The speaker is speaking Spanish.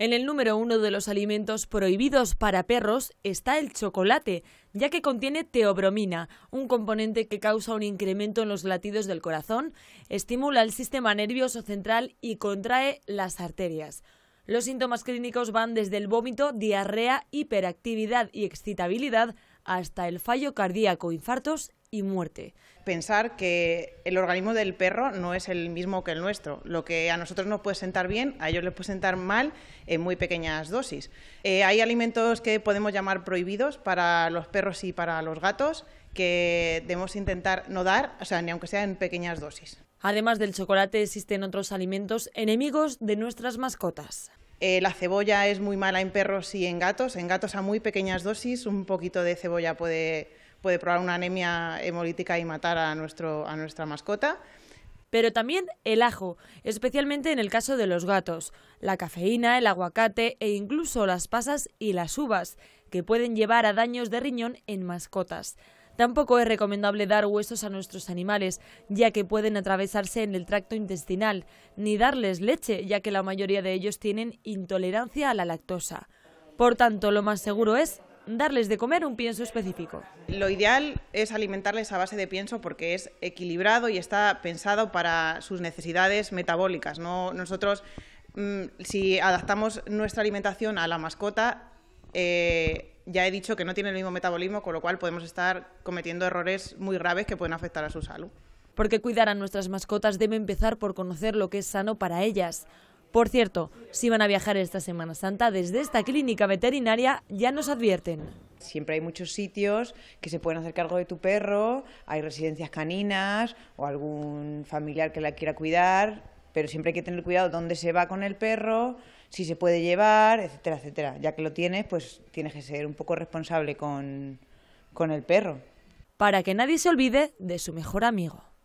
En el número uno de los alimentos prohibidos para perros está el chocolate, ya que contiene teobromina, un componente que causa un incremento en los latidos del corazón, estimula el sistema nervioso central y contrae las arterias. Los síntomas clínicos van desde el vómito, diarrea, hiperactividad y excitabilidad hasta el fallo cardíaco, infartos y muerte. Pensar que el organismo del perro no es el mismo que el nuestro. Lo que a nosotros nos puede sentar bien, a ellos les puede sentar mal en muy pequeñas dosis. Eh, hay alimentos que podemos llamar prohibidos para los perros y para los gatos que debemos intentar no dar, o sea, ni aunque sea en pequeñas dosis. Además del chocolate, existen otros alimentos enemigos de nuestras mascotas. Eh, la cebolla es muy mala en perros y en gatos. En gatos a muy pequeñas dosis, un poquito de cebolla puede puede probar una anemia hemolítica y matar a, nuestro, a nuestra mascota. Pero también el ajo, especialmente en el caso de los gatos, la cafeína, el aguacate e incluso las pasas y las uvas, que pueden llevar a daños de riñón en mascotas. Tampoco es recomendable dar huesos a nuestros animales, ya que pueden atravesarse en el tracto intestinal, ni darles leche, ya que la mayoría de ellos tienen intolerancia a la lactosa. Por tanto, lo más seguro es darles de comer un pienso específico. Lo ideal es alimentarles a base de pienso porque es equilibrado y está pensado para sus necesidades metabólicas. Nosotros, mm, si adaptamos nuestra alimentación a la mascota, eh, ya he dicho que no tiene el mismo metabolismo, con lo cual podemos estar cometiendo errores muy graves que pueden afectar a su salud. Porque cuidar a nuestras mascotas debe empezar por conocer lo que es sano para ellas. Por cierto, si van a viajar esta Semana Santa, desde esta clínica veterinaria ya nos advierten. Siempre hay muchos sitios que se pueden hacer cargo de tu perro, hay residencias caninas o algún familiar que la quiera cuidar, pero siempre hay que tener cuidado dónde se va con el perro, si se puede llevar, etcétera, etcétera. Ya que lo tienes, pues tienes que ser un poco responsable con, con el perro. Para que nadie se olvide de su mejor amigo.